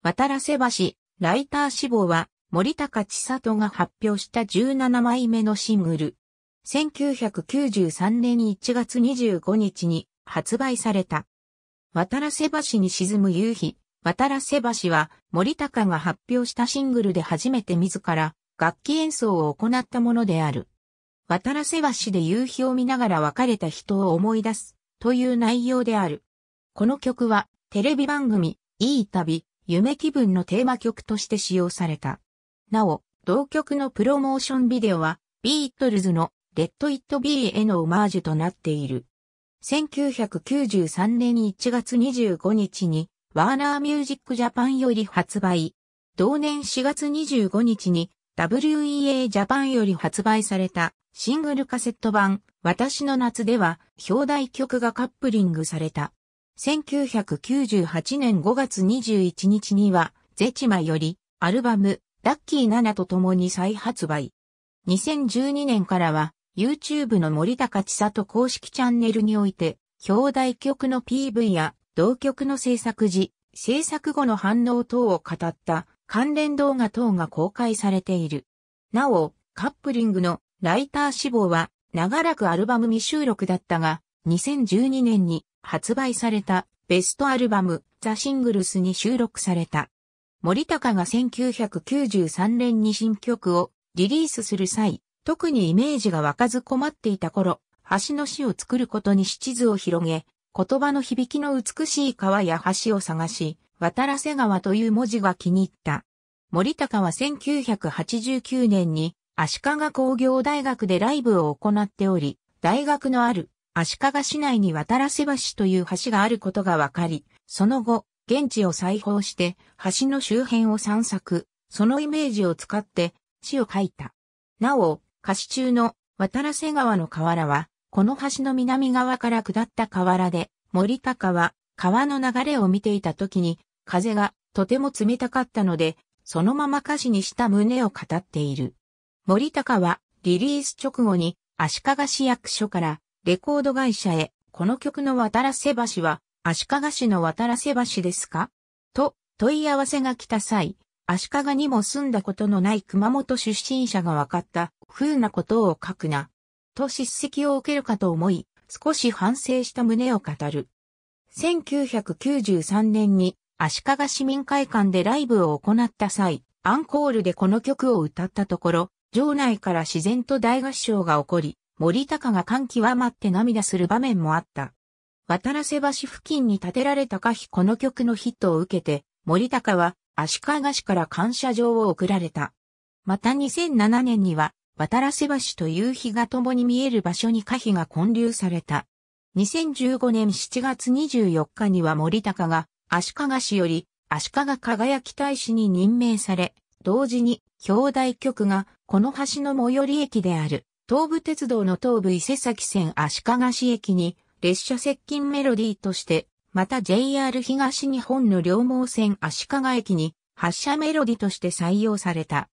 渡らせ橋、ライター志望は、森高千里が発表した17枚目のシングル。1993年1月25日に発売された。渡らせ橋に沈む夕日。渡らせ橋は森高が発表したシングルで初めて自ら楽器演奏を行ったものである。渡らせ橋で夕日を見ながら別れた人を思い出すという内容である。この曲はテレビ番組いい旅夢気分のテーマ曲として使用された。なお、同曲のプロモーションビデオは、ビートルズのレッド・イット・ビーへのオマージュとなっている。1993年1月25日に、ワーナーミュージックジャパンより発売。同年4月25日に、WEA ジャパンより発売されたシングルカセット版、私の夏では、表題曲がカップリングされた。1998年5月21日には、ゼチマより、アルバム、ラッキー7と共に再発売。2012年からは、YouTube の森高千里公式チャンネルにおいて、表題曲の PV や、同曲の制作時、制作後の反応等を語った関連動画等が公開されている。なお、カップリングのライター志望は長らくアルバム未収録だったが、2012年に発売されたベストアルバムザ・シングルスに収録された。森高が1993年に新曲をリリースする際、特にイメージが湧かず困っていた頃、橋の詩を作ることに地図を広げ、言葉の響きの美しい川や橋を探し、渡らせ川という文字が気に入った。森高は1989年に足利工業大学でライブを行っており、大学のある足利市内に渡らせ橋という橋があることが分かり、その後、現地を再訪して、橋の周辺を散策、そのイメージを使って、詩を書いた。なお、歌詞中の渡らせ川の河原は、この橋の南側から下った河原で、森高は川の流れを見ていた時に、風がとても冷たかったので、そのまま歌詞にした胸を語っている。森高はリリース直後に足利市役所からレコード会社へ、この曲の渡らせ橋は、足利市の渡らせ橋ですかと、問い合わせが来た際、足利にも住んだことのない熊本出身者が分かった風なことを書くな、と叱責を受けるかと思い、少し反省した旨を語る。1993年に足利市民会館でライブを行った際、アンコールでこの曲を歌ったところ、場内から自然と大合唱が起こり、森高が感極まって涙する場面もあった。渡瀬橋付近に建てられた可否この曲のヒットを受けて、森高は足利市から感謝状を贈られた。また2007年には、渡瀬橋と夕日が共に見える場所に可否が混流された。2015年7月24日には森高が足利市より足利輝き大使に任命され、同時に兄弟局がこの橋の最寄り駅である東武鉄道の東武伊勢崎線足利市駅に列車接近メロディーとして、また JR 東日本の両毛線足利駅に発車メロディとして採用された。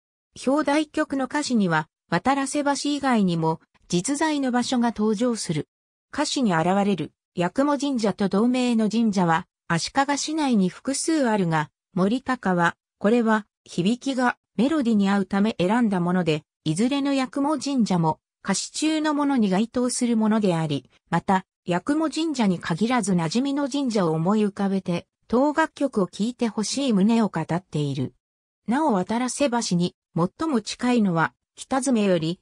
表題曲の歌詞には、渡らせ橋以外にも実在の場所が登場する。歌詞に現れる、八雲神社と同名の神社は、足利市内に複数あるが、森高は、これは、響きがメロディに合うため選んだもので、いずれの八雲神社も歌詞中のものに該当するものであり、また、八雲神社に限らず馴染みの神社を思い浮かべて、当楽曲を聴いてほしい旨を語っている。なお渡らせ橋に最も近いのは北爪より、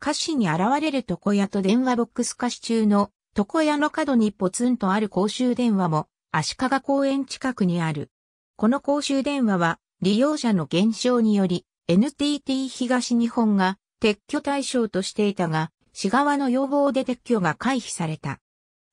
歌詞に現れる床屋と電話ボックス歌詞中の床屋の角にポツンとある公衆電話も足利公園近くにある。この公衆電話は利用者の減少により NTT 東日本が撤去対象としていたが、市側の要望で撤去が回避された。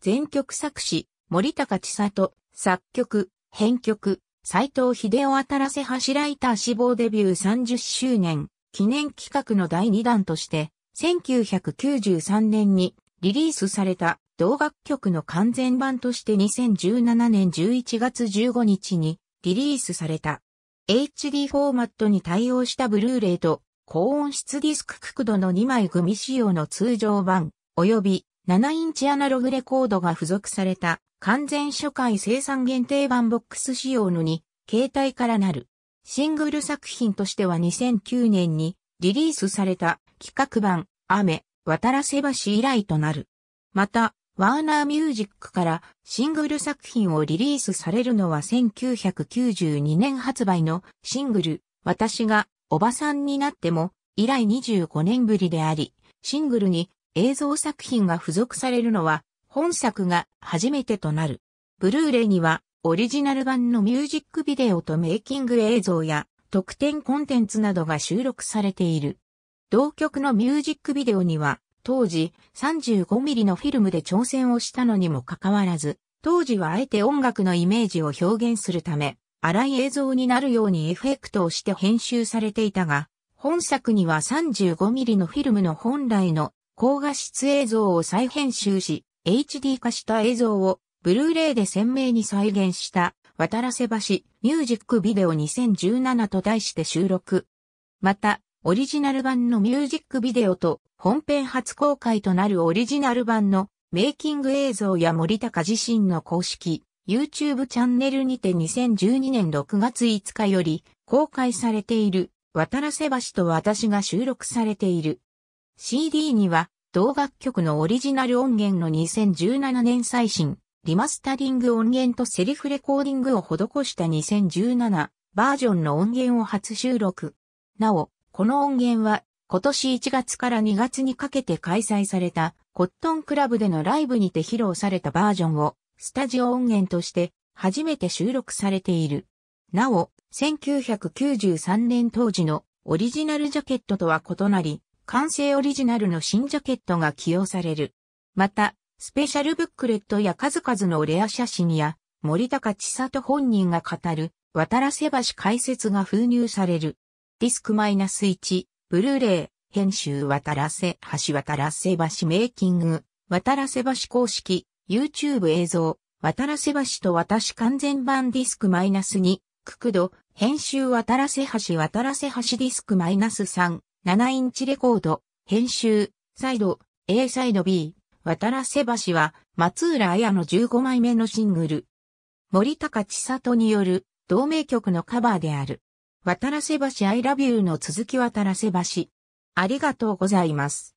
全曲作詞、森高千里、作曲、編曲、斎藤秀夫新瀬橋ライター死亡デビュー30周年記念企画の第2弾として、1993年にリリースされた同楽曲の完全版として2017年11月15日にリリースされた。HD フォーマットに対応したブルーレイと高音質ディスクク度ドの2枚組仕様の通常版、及び7インチアナログレコードが付属された完全初回生産限定版ボックス仕様の2、携帯からなる。シングル作品としては2009年にリリースされた企画版、雨、渡らせ橋以来となる。また、ワーナーミュージックからシングル作品をリリースされるのは1992年発売のシングル、私がおばさんになっても以来25年ぶりであり、シングルに映像作品が付属されるのは本作が初めてとなる。ブルーレイにはオリジナル版のミュージックビデオとメイキング映像や特典コンテンツなどが収録されている。同曲のミュージックビデオには当時 35mm のフィルムで挑戦をしたのにもかかわらず、当時はあえて音楽のイメージを表現するため、荒い映像になるようにエフェクトをして編集されていたが、本作には 35mm のフィルムの本来の高画質映像を再編集し、HD 化した映像をブルーレイで鮮明に再現した渡らせ橋ミュージックビデオ2017と題して収録。また、オリジナル版のミュージックビデオと本編初公開となるオリジナル版のメイキング映像や森高自身の公式 YouTube チャンネルにて2012年6月5日より公開されている渡らせ橋と私が収録されている。CD には同楽曲のオリジナル音源の2017年最新リマスタリング音源とセリフレコーディングを施した2017バージョンの音源を初収録。なお、この音源は今年1月から2月にかけて開催されたコットンクラブでのライブにて披露されたバージョンをスタジオ音源として初めて収録されている。なお、1993年当時のオリジナルジャケットとは異なり、完成オリジナルの新ジャケットが起用される。また、スペシャルブックレットや数々のレア写真や、森高千里本人が語る、渡らせ橋解説が封入される。ディスクマイナス1、ブルーレイ、編集渡らせ橋渡らせ橋メイキング、渡らせ橋公式、YouTube 映像、渡らせ橋と私完全版ディスクマイナス2、ククド、編集渡らせ橋渡らせ橋ディスクマイナス3、7インチレコード、編集、サイド、A サイド B、渡らせ橋は、松浦綾の15枚目のシングル。森高千里による、同名曲のカバーである。渡らせ橋 I love you の続き渡らせ橋。ありがとうございます。